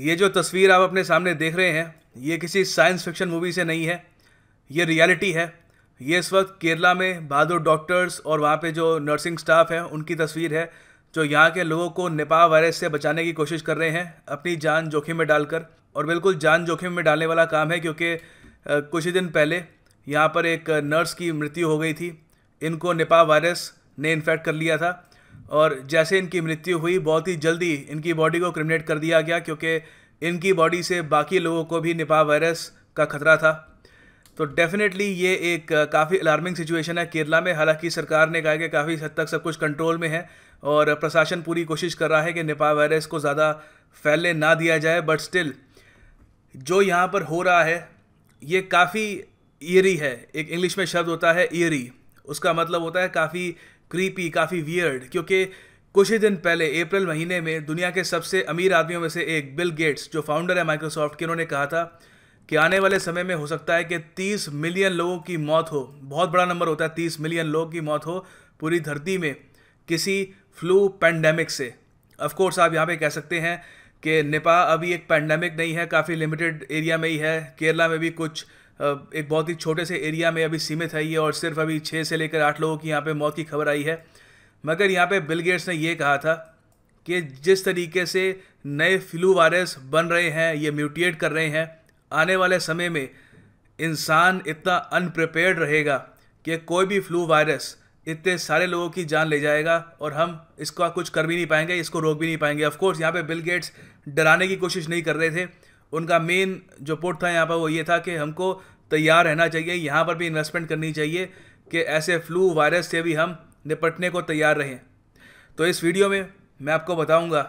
ये जो तस्वीर आप अपने सामने देख रहे हैं ये किसी साइंस फिक्शन मूवी से नहीं है ये रियलिटी है ये इस वक्त केरला में बहादुर डॉक्टर्स और वहाँ पे जो नर्सिंग स्टाफ हैं उनकी तस्वीर है जो यहाँ के लोगों को निपा वायरस से बचाने की कोशिश कर रहे हैं अपनी जान जोखिम में डालकर और बिल्कुल जान जोखिम में डालने वाला काम है क्योंकि कुछ ही दिन पहले यहाँ पर एक नर्स की मृत्यु हो गई थी इनको निपा वायरस ने इन्फेक्ट कर लिया था और जैसे इनकी मृत्यु हुई बहुत ही जल्दी इनकी बॉडी को क्रिमिनेट कर दिया गया क्योंकि इनकी बॉडी से बाकी लोगों को भी निपा वायरस का खतरा था तो डेफिनेटली ये एक काफ़ी अलार्मिंग सिचुएशन है केरला में हालांकि सरकार ने कहा कि काफ़ी हद तक सब कुछ कंट्रोल में है और प्रशासन पूरी कोशिश कर रहा है कि निपा वायरस को ज़्यादा फैलने ना दिया जाए बट स्टिल जो यहाँ पर हो रहा है ये काफ़ी ईरी है एक इंग्लिश में शब्द होता है ईयरी उसका मतलब होता है काफ़ी क्रीपी काफ़ी वियर्ड क्योंकि कुछ ही दिन पहले अप्रैल महीने में दुनिया के सबसे अमीर आदमियों में से एक बिल गेट्स जो फाउंडर है माइक्रोसॉफ्ट के उन्होंने कहा था कि आने वाले समय में हो सकता है कि 30 मिलियन लोगों की मौत हो बहुत बड़ा नंबर होता है 30 मिलियन लोगों की मौत हो पूरी धरती में किसी फ्लू पैंडेमिक से अफकोर्स आप यहाँ पे कह सकते हैं कि निपाह अभी एक पैंडेमिक नहीं है काफ़ी लिमिटेड एरिया में ही है केरला में भी कुछ एक बहुत ही छोटे से एरिया में अभी सीमित है ये और सिर्फ अभी छः से लेकर आठ लोगों की यहाँ पे मौत की खबर आई है मगर यहाँ पे बिल गेट्स ने ये कहा था कि जिस तरीके से नए फ्लू वायरस बन रहे हैं ये म्यूटिएट कर रहे हैं आने वाले समय में इंसान इतना अनप्रिपेयर्ड रहेगा कि कोई भी फ्लू वायरस इतने सारे लोगों की जान ले जाएगा और हम इसका कुछ कर भी नहीं पाएंगे इसको रोक भी नहीं पाएंगे ऑफकोर्स यहाँ पे बिल गेट्स डराने की कोशिश नहीं कर रहे थे उनका मेन जो पोर्ट था यहाँ पर वो ये था कि हमको तैयार रहना चाहिए यहाँ पर भी इन्वेस्टमेंट करनी चाहिए कि ऐसे फ्लू वायरस से भी हम निपटने को तैयार रहें तो इस वीडियो में मैं आपको बताऊँगा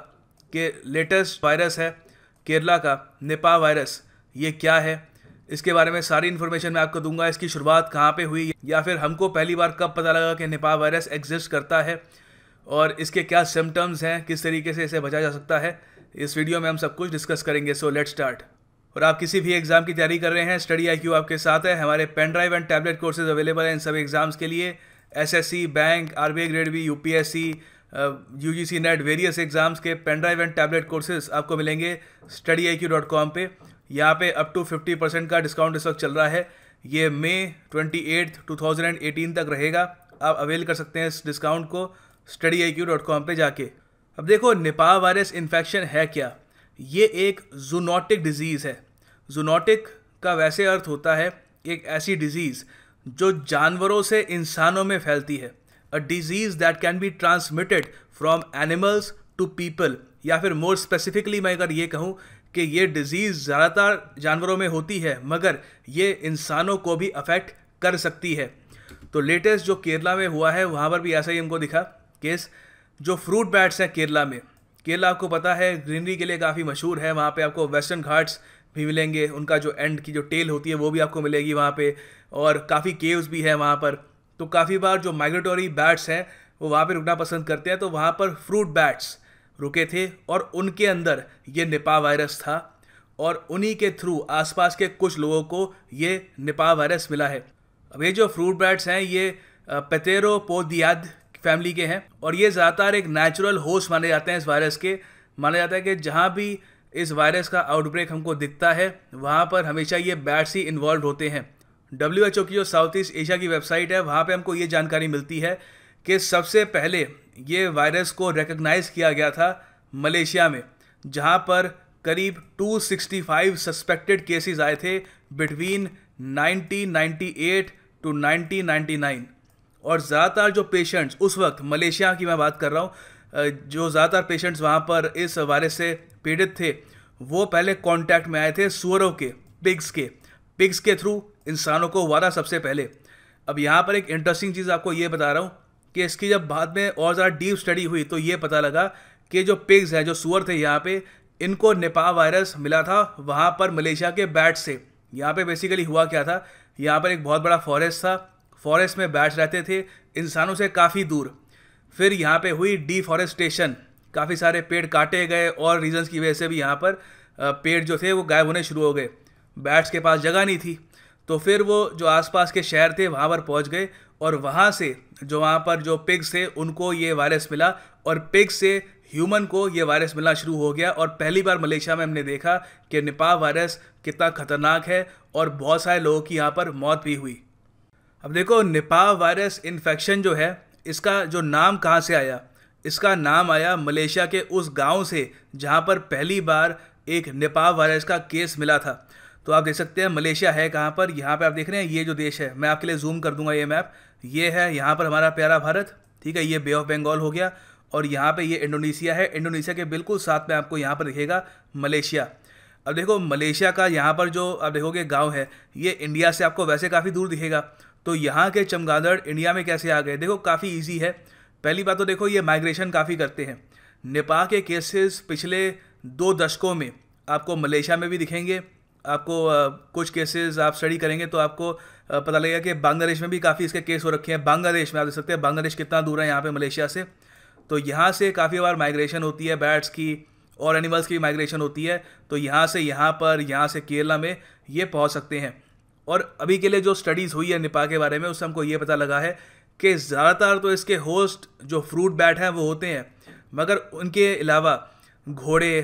कि लेटेस्ट वायरस है केरला का नेपा वायरस ये क्या है इसके बारे में सारी इन्फॉर्मेशन मैं आपको दूंगा इसकी शुरुआत कहाँ पे हुई या फिर हमको पहली बार कब पता लगा कि नेपा वायरस एग्जिस्ट करता है और इसके क्या सिम्टम्स हैं किस तरीके से इसे बचा जा सकता है इस वीडियो में हम सब कुछ डिस्कस करेंगे सो लेट स्टार्ट और आप किसी भी एग्ज़ाम की तैयारी कर रहे हैं स्टडी आई आपके साथ है हमारे pen drive and tablet courses available हैं इन सभी एग्ज़ाम्स के लिए SSC bank R I grade B जी यूजीसी नेट वेरियस एग्ज़ाम्स के pen drive and tablet courses आपको मिलेंगे study I Q dot com पर यहाँ पर अप टू फिफ्टी परसेंट का डिस्काउंट इस वक्त चल रहा है ये May twenty eight two thousand and eighteen तक रहेगा आप अवेल कर सकते हैं इस डिस्काउंट को study I Q dot com पर जाके अब देखो निपाह वायरस इन्फेक्शन है क्या ये एक जूनोटिक डिजीज़ है जूनोटिक का वैसे अर्थ होता है एक ऐसी डिजीज़ जो जानवरों से इंसानों में फैलती है a disease that can be transmitted from animals to people या फिर मोर स्पेसिफिकली मैं अगर ये कहूँ कि ये डिजीज़ ज़्यादातर जानवरों में होती है मगर ये इंसानों को भी अफेक्ट कर सकती है तो लेटेस्ट जो केरला में हुआ है वहाँ पर भी ऐसा ही हमको दिखा केस जो फ्रूट बैट्स हैं केरला में केरला आपको पता है ग्रीनरी के लिए काफ़ी मशहूर है वहाँ पे आपको वेस्टर्न घाट्स भी मिलेंगे उनका जो एंड की जो टेल होती है वो भी आपको मिलेगी वहाँ पे और काफ़ी केव्स भी है वहाँ पर तो काफ़ी बार जो माइग्रेटोरी बैट्स हैं वो वहाँ पर रुकना पसंद करते हैं तो वहाँ पर फ्रूट बैट्स रुके थे और उनके अंदर ये निपा वायरस था और उन्हीं के थ्रू आसपास के कुछ लोगों को ये निपा वायरस मिला है अब ये जो फ्रूट बैट्स हैं ये पतेरो पोदियाद फैमिली के हैं और ये ज़्यादातर एक नेचुरल होस्ट माने जाते हैं इस वायरस के माना जाता है कि जहाँ भी इस वायरस का आउटब्रेक हमको दिखता है वहाँ पर हमेशा ये बैट्स ही इन्वॉल्व होते हैं डब्ल्यू एच ओ की जो साउथ ईस्ट एशिया की वेबसाइट है वहाँ पे हमको ये जानकारी मिलती है कि सबसे पहले ये वायरस को रिकग्नाइज़ किया गया था मलेशिया में जहाँ पर करीब 265 सस्पेक्टेड केसेस आए थे बिटवीन 1998 टू 1999 और ज़्यादातर जो पेशेंट्स उस वक्त मलेशिया की मैं बात कर रहा हूँ जो ज़्यादातर पेशेंट्स वहाँ पर इस वायरस से पीड़ित थे वो पहले कांटेक्ट में आए थे सुअरों के पिग्स के पिग्स के थ्रू इंसानों को हुआ था सबसे पहले अब यहाँ पर एक इंटरेस्टिंग चीज़ आपको ये बता रहा हूँ कि इसकी जब बाद में और ज़्यादा डीप स्टडी हुई तो ये पता लगा कि जो पिग्स हैं जो सुअर थे यहाँ पे इनको निपा वायरस मिला था वहाँ पर मलेशिया के बैट से यहाँ पे बेसिकली हुआ क्या था यहाँ पर एक बहुत बड़ा फॉरेस्ट था फॉरेस्ट में बैठ रहते थे इंसानों से काफ़ी दूर फिर यहाँ पे हुई डिफॉरेस्टेशन काफ़ी सारे पेड़ काटे गए और रीजंस की वजह से भी यहाँ पर पेड़ जो थे वो गायब होने शुरू हो गए बैट्स के पास जगह नहीं थी तो फिर वो जो आसपास के शहर थे वहाँ पर पहुँच गए और वहाँ से जो वहाँ पर जो पिग्स थे उनको ये वायरस मिला और पिग्स से ह्यूमन को ये वायरस मिलना शुरू हो गया और पहली बार मलेशिया में हमने देखा कि निपाह वायरस कितना खतरनाक है और बहुत सारे लोगों की यहाँ पर मौत भी हुई अब देखो निपा वायरस इन्फेक्शन जो है इसका जो नाम कहाँ से आया इसका नाम आया मलेशिया के उस गांव से जहाँ पर पहली बार एक निपा वायरस का केस मिला था तो आप देख सकते हैं मलेशिया है कहाँ पर यहाँ पे आप देख रहे हैं ये जो देश है मैं आपके लिए जूम कर दूंगा ये मैप ये है यहाँ पर हमारा प्यारा भारत ठीक है ये बे ऑफ बंगाल हो गया और यहाँ पे ये इंडोनेशिया है इंडोनेशिया के बिल्कुल साथ में आपको यहाँ पर दिखेगा मलेशिया अब देखो मलेशिया का यहाँ पर जो आप देखोगे गाँव है ये इंडिया से आपको वैसे काफ़ी दूर दिखेगा तो यहाँ के चमगादड़ इंडिया में कैसे आ गए देखो काफ़ी ईजी है पहली बात तो देखो ये माइग्रेशन काफ़ी करते हैं नेपा के केसेस पिछले दो दशकों में आपको मलेशिया में भी दिखेंगे आपको कुछ केसेस आप स्टडी करेंगे तो आपको पता लगेगा कि बांग्लादेश में भी काफ़ी इसके केस हो रखे हैं बांग्लादेश में आप देख सकते हैं बांग्लादेश कितना दूर है यहाँ पे मलेशिया से तो यहाँ से काफ़ी बार माइग्रेशन होती है बैट्स की और एनिमल्स की माइग्रेशन होती है तो यहाँ से यहाँ पर यहाँ से केरला में ये पहुँच सकते हैं और अभी के लिए जो स्टडीज़ हुई है निपाह के बारे में उससे हमको ये पता लगा है कि ज़्यादातर तो इसके होस्ट जो फ्रूट बैट हैं वो होते हैं मगर उनके अलावा घोड़े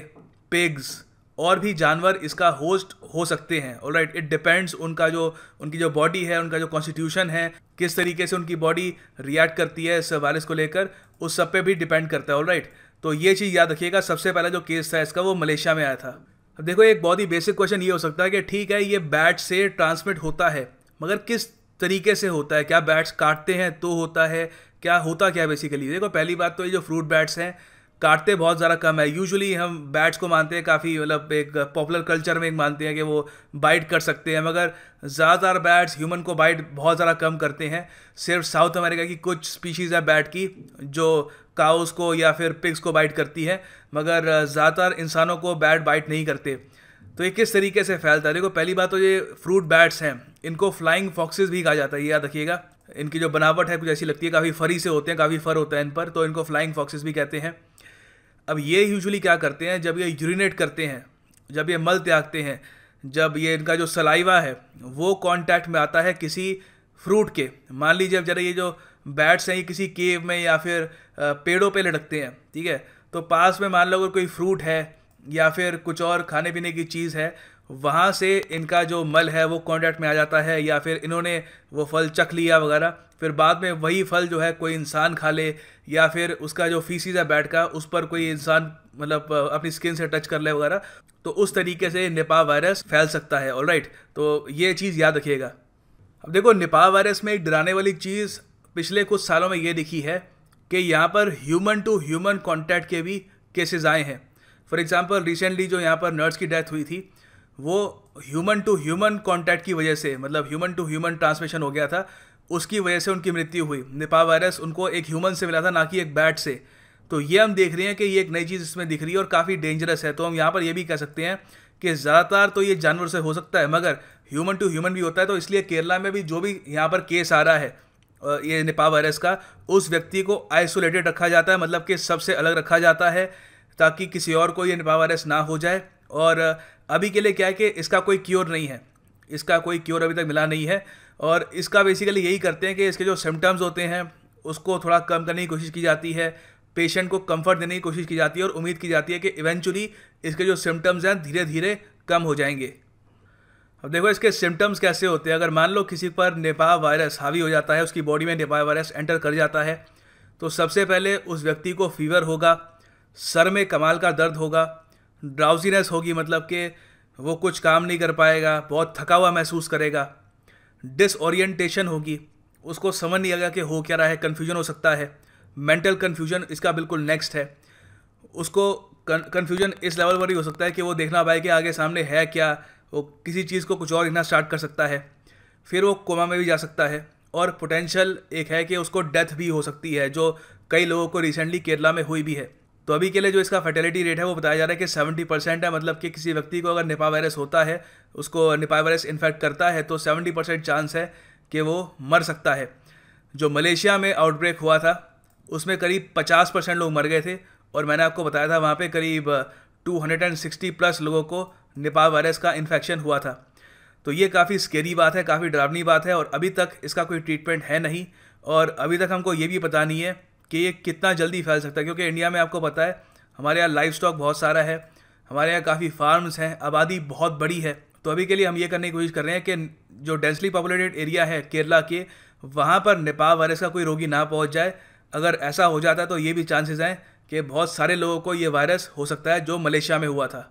पिग्स और भी जानवर इसका होस्ट हो सकते हैं और राइट इट डिपेंड्स उनका जो उनकी जो बॉडी है उनका जो कॉन्स्टिट्यूशन है किस तरीके से उनकी बॉडी रिएक्ट करती है इस वायरस को लेकर उस सब पे भी डिपेंड करता है ऑल राइट तो ये चीज़ याद रखिएगा सबसे पहला जो केस था इसका वो मलेशिया में आया था अब देखो एक बहुत ही बेसिक क्वेश्चन ये हो सकता है कि ठीक है ये बैट से ट्रांसमिट होता है मगर किस तरीके से होता है क्या बैट्स काटते हैं तो होता है क्या होता क्या बेसिकली देखो पहली बात तो ये जो फ्रूट बैट्स हैं काटते बहुत ज़्यादा कम है यूजुअली हम बैट्स को मानते हैं काफ़ी मतलब एक पॉपुलर कल्चर में एक मानते हैं कि वो बाइट कर सकते हैं मगर ज़्यादातर बैट्स ह्यूमन को बाइट बहुत ज़्यादा कम करते हैं सिर्फ साउथ अमेरिका की कुछ स्पीशीज़ है बैट की जो काउस को या फिर पिग्स को बाइट करती है मगर ज़्यादातर इंसानों को बैट बाइट नहीं करते तो ये किस तरीके से फैलता है देखो पहली बात तो ये फ्रूट बैट्स हैं इनको फ्लाइंग फॉक्सेस भी कहा जाता है याद रखिएगा इनकी जो बनावट है कुछ ऐसी लगती है काफ़ी फरी से होते हैं काफ़ी फर होता है इन पर तो इनको फ्लाइंग फॉक्सेस भी कहते हैं अब ये यूजुअली क्या करते हैं जब ये यूरिनेट करते हैं जब ये मल त्यागते हैं जब ये इनका जो सलाइवा है वो कांटेक्ट में आता है किसी फ्रूट के मान लीजिए अब जरा ये जो बैट्स हैं ये किसी केव में या फिर पेड़ों पे लटकते हैं ठीक है तो पास में मान लो अगर कोई फ्रूट है या फिर कुछ और खाने पीने की चीज़ है वहाँ से इनका जो मल है वो कॉन्टैक्ट में आ जाता है या फिर इन्होंने वो फल चख लिया वगैरह फिर बाद में वही फल जो है कोई इंसान खा ले या फिर उसका जो फीसिस है बैट का उस पर कोई इंसान मतलब अपनी स्किन से टच कर ले वगैरह तो उस तरीके से निपा वायरस फैल सकता है ऑल राइट तो ये चीज़ याद रखिएगा अब देखो निपा वायरस में एक डराने वाली चीज़ पिछले कुछ सालों में ये दिखी है कि यहाँ पर ह्यूमन टू ह्यूमन कॉन्टैक्ट के भी केसेज आए हैं फॉर एग्ज़ाम्पल रिसेंटली जो यहाँ पर नर्स की डेथ हुई थी वो ह्यूमन टू ह्यूमन कॉन्टैक्ट की वजह से मतलब ह्यूमन टू ह्यूमन ट्रांसमिशन हो गया था उसकी वजह से उनकी मृत्यु हुई निपा वायरस उनको एक ह्यूमन से मिला था ना कि एक बैट से तो ये हम देख रहे हैं कि ये एक नई चीज़ इसमें दिख रही है और काफ़ी डेंजरस है तो हम यहाँ पर ये भी कह सकते हैं कि ज़्यादातर तो ये जानवर से हो सकता है मगर ह्यूमन टू ह्यूमन भी होता है तो इसलिए केरला में भी जो भी यहाँ पर केस आ रहा है ये निपा वायरस का उस व्यक्ति को आइसोलेटेड रखा जाता है मतलब कि सबसे अलग रखा जाता है ताकि किसी और को ये निपा वायरस ना हो जाए और अभी के लिए क्या है कि इसका कोई क्योर नहीं है इसका कोई क्योर अभी तक मिला नहीं है और इसका बेसिकली यही करते हैं कि इसके जो सिम्टम्स होते हैं उसको थोड़ा कम करने की कोशिश की जाती है पेशेंट को कंफर्ट देने की कोशिश की जाती है और उम्मीद की जाती है कि इवेंचुअली इसके जो सिम्टम्स हैं धीरे धीरे कम हो जाएंगे अब देखो इसके सिम्टम्स कैसे होते हैं अगर मान लो किसी पर नेपा वायरस हावी हो जाता है उसकी बॉडी में नेपा वायरस एंटर कर जाता है तो सबसे पहले उस व्यक्ति को फीवर होगा सर में कमाल का दर्द होगा ड्राउजीनेस होगी मतलब कि वो कुछ काम नहीं कर पाएगा बहुत थका हुआ महसूस करेगा डिसओरिएंटेशन होगी उसको समझ नहीं आएगा कि हो क्या रहा है कन्फ्यूजन हो सकता है मेंटल कन्फ्यूजन इसका बिल्कुल नेक्स्ट है उसको कन्फ्यूजन इस लेवल पर ही हो सकता है कि वो देखना पाए कि आगे सामने है क्या वो किसी चीज़ को कुछ और लिखना स्टार्ट कर सकता है फिर वो कोमा में भी जा सकता है और पोटेंशियल एक है कि उसको डेथ भी हो सकती है जो कई लोगों को रिसेंटली केरला में हुई भी है तो अभी के लिए जो इसका फर्टिलिटी रेट है वो बताया जा रहा है कि सेवेंटी परसेंट है मतलब कि किसी व्यक्ति को अगर निपा वायरस होता है उसको निपा वायरस इन्फेक्ट करता है तो सेवेंटी परसेंट चांस है कि वो मर सकता है जो मलेशिया में आउटब्रेक हुआ था उसमें करीब पचास परसेंट लोग मर गए थे और मैंने आपको बताया था वहाँ पर करीब two hundred and sixty plus लोगों को निपा वायरस का इन्फेक्शन हुआ था तो ये काफ़ी स्केरी बात है काफ़ी डरावनी बात है और अभी तक इसका कोई ट्रीटमेंट है नहीं और अभी तक हमको ये भी पता नहीं है कि ये कितना जल्दी फैल सकता है क्योंकि इंडिया में आपको पता है हमारे यहाँ लाइफ स्टॉक बहुत सारा है हमारे यहाँ काफ़ी फार्म्स हैं आबादी बहुत बड़ी है तो अभी के लिए हम ये करने की कोशिश कर रहे हैं कि जो डेंसली पॉपुलेटेड एरिया है केरला के वहाँ पर नेपाल वायरस का कोई रोगी ना पहुँच जाए अगर ऐसा हो जाता तो ये भी चांसेस हैं कि बहुत सारे लोगों को ये वायरस हो सकता है जो मलेशिया में हुआ था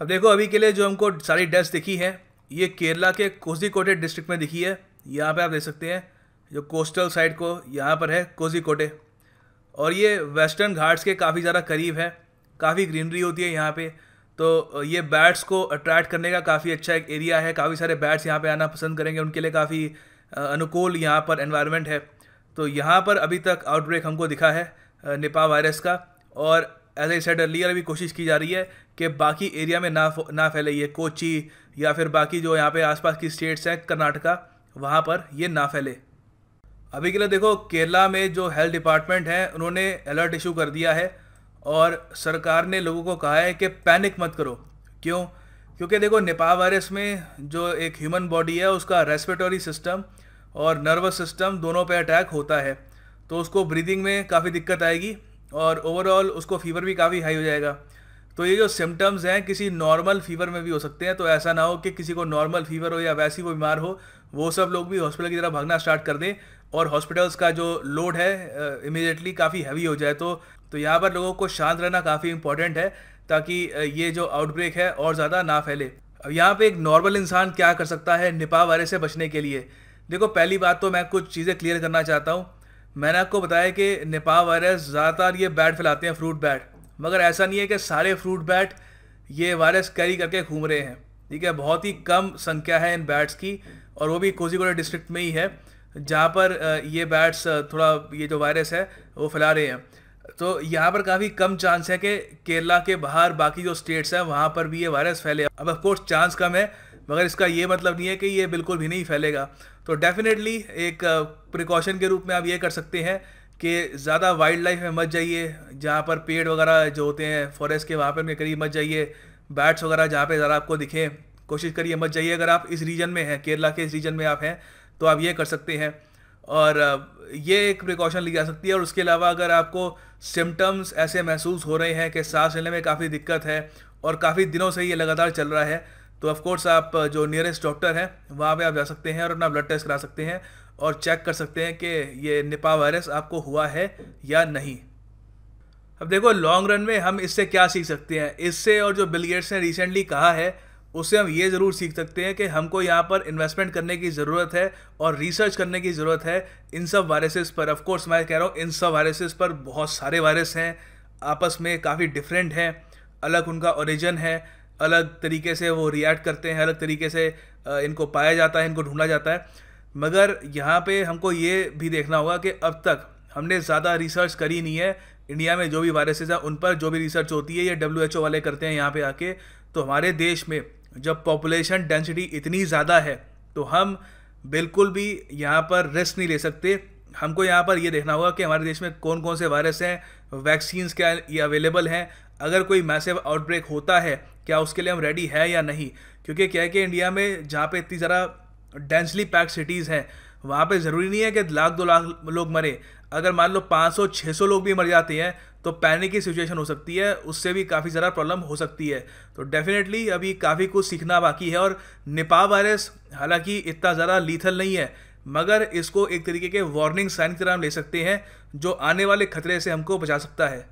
अब देखो अभी के लिए जो हमको सारी डेस्ट दिखी है ये केरला के कोजिकोटे डिस्ट्रिक्ट में दिखी है यहाँ पर आप देख सकते हैं जो कोस्टल साइड को यहाँ पर है कोजिकोटे और ये वेस्टर्न घाट्स के काफ़ी ज़्यादा करीब है काफ़ी ग्रीनरी होती है यहाँ पे तो ये बैट्स को अट्रैक्ट करने का काफ़ी अच्छा एक एरिया है काफ़ी सारे बैट्स यहाँ पे आना पसंद करेंगे उनके लिए काफ़ी अनुकूल यहाँ पर एनवायरनमेंट है तो यहाँ पर अभी तक आउटब्रेक हमको दिखा है निपा वायरस का और एज ए सेट अर्लियर अभी कोशिश की जा रही है कि बाकी एरिया में ना ना फैले ये कोची या फिर बाकी जो यहाँ पे आसपास की स्टेट्स हैं कर्नाटका वहाँ पर ये ना फैले अभी के लिए देखो केरला में जो हेल्थ डिपार्टमेंट है उन्होंने अलर्ट इशू कर दिया है और सरकार ने लोगों को कहा है कि पैनिक मत करो क्यों क्योंकि देखो निपाह वायरस में जो एक ह्यूमन बॉडी है उसका रेस्पिरेटरी सिस्टम और नर्वस सिस्टम दोनों पे अटैक होता है तो उसको ब्रीदिंग में काफ़ी दिक्कत आएगी और ओवरऑल उसको फीवर भी काफ़ी हाई हो जाएगा तो ये जो सिम्टम्स हैं किसी नॉर्मल फीवर में भी हो सकते हैं तो ऐसा ना हो कि किसी को नॉर्मल फीवर हो या वैसी कोई बीमार हो वो सब लोग भी हॉस्पिटल की तरफ भागना स्टार्ट कर दें और हॉस्पिटल्स का जो लोड है इमीडिएटली काफ़ी हैवी हो जाए तो तो यहाँ पर लोगों को शांत रहना काफ़ी इम्पॉर्टेंट है ताकि uh, ये जो आउटब्रेक है और ज़्यादा ना फैले अब यहाँ पे एक नॉर्मल इंसान क्या कर सकता है निपाह वायरस से बचने के लिए देखो पहली बात तो मैं कुछ चीज़ें क्लियर करना चाहता हूँ मैंने आपको बताया कि निपाह वायरस ज़्यादातर ये बैट फैलाते हैं फ्रूट बैट मगर ऐसा नहीं है कि सारे फ्रूट बैट ये वायरस कैरी करके घूम रहे हैं ठीक है बहुत ही कम संख्या है इन बैट्स की और वो भी कोजीगोड़ा डिस्ट्रिक्ट में ही है जहाँ पर ये बैट्स थोड़ा ये जो वायरस है वो फैला रहे हैं तो यहाँ पर काफ़ी कम चांस है कि केरला के बाहर बाकी जो स्टेट्स हैं वहाँ पर भी ये वायरस फैले अब ऑफकोर्स चांस कम है मगर इसका ये मतलब नहीं है कि ये बिल्कुल भी नहीं फैलेगा तो डेफिनेटली एक प्रिकॉशन के रूप में आप ये कर सकते हैं कि ज़्यादा वाइल्ड लाइफ में मत जाइए जहाँ पर पेड़ वगैरह जो होते हैं फॉरेस्ट के वहाँ पर उनके करीब मत जाइए बैट्स वगैरह जहाँ पर ज़्यादा आपको दिखें कोशिश करिए मत जाइए अगर आप इस रीजन में हैं केरला के इस रीजन में आप हैं तो आप ये कर सकते हैं और ये एक प्रिकॉशन ली जा सकती है और उसके अलावा अगर आपको सिम्टम्स ऐसे महसूस हो रहे हैं कि सांस लेने में काफ़ी दिक्कत है और काफ़ी दिनों से ये लगातार चल रहा है तो ऑफकोर्स आप जो नियरेस्ट डॉक्टर हैं वहाँ पे आप जा सकते हैं और अपना ब्लड टेस्ट करा सकते हैं और चेक कर सकते हैं कि ये निपा वायरस आपको हुआ है या नहीं अब देखो लॉन्ग रन में हम इससे क्या सीख सकते हैं इससे और जो बिलगेट्स ने रिसेंटली कहा है उससे हम ये ज़रूर सीख सकते हैं कि हमको यहाँ पर इन्वेस्टमेंट करने की ज़रूरत है और रिसर्च करने की ज़रूरत है इन सब वायरसेस पर ऑफ कोर्स मैं कह रहा हूँ इन सब वायरसेस पर बहुत सारे वायरस हैं आपस में काफ़ी डिफरेंट हैं अलग उनका ओरिजिन है अलग तरीके से वो रिएक्ट करते हैं अलग तरीके से इनको पाया जाता है इनको ढूंढा जाता है मगर यहाँ पे हमको ये भी देखना होगा कि अब तक हमने ज़्यादा रिसर्च करी नहीं है इंडिया में जो भी वायरसेस हैं उन पर जो भी रिसर्च होती है ये डब्ल्यू वाले करते हैं यहाँ पे आके तो हमारे देश में जब पॉपुलेशन डेंसिटी इतनी ज़्यादा है तो हम बिल्कुल भी यहाँ पर रिस्क नहीं ले सकते हमको यहाँ पर ये देखना होगा कि हमारे देश में कौन कौन से वायरस हैं वैक्सीन्स क्या ये अवेलेबल हैं अगर कोई मैसिव आउटब्रेक होता है क्या उसके लिए हम रेडी है या नहीं क्योंकि क्या है कि इंडिया में जहाँ पे इतनी ज़रा डेंसली पैक सिटीज़ हैं वहाँ पे ज़रूरी नहीं है कि लाख दो लाख लोग मरे अगर मान लो 500 600 लोग भी मर जाते हैं तो पैनिक की सिचुएशन हो सकती है उससे भी काफ़ी ज़्यादा प्रॉब्लम हो सकती है तो डेफिनेटली अभी काफ़ी कुछ सीखना बाकी है और निपा वायरस हालांकि इतना ज़्यादा लीथल नहीं है मगर इसको एक तरीके के वार्निंग साइन की तरह हम ले सकते हैं जो आने वाले खतरे से हमको बचा सकता है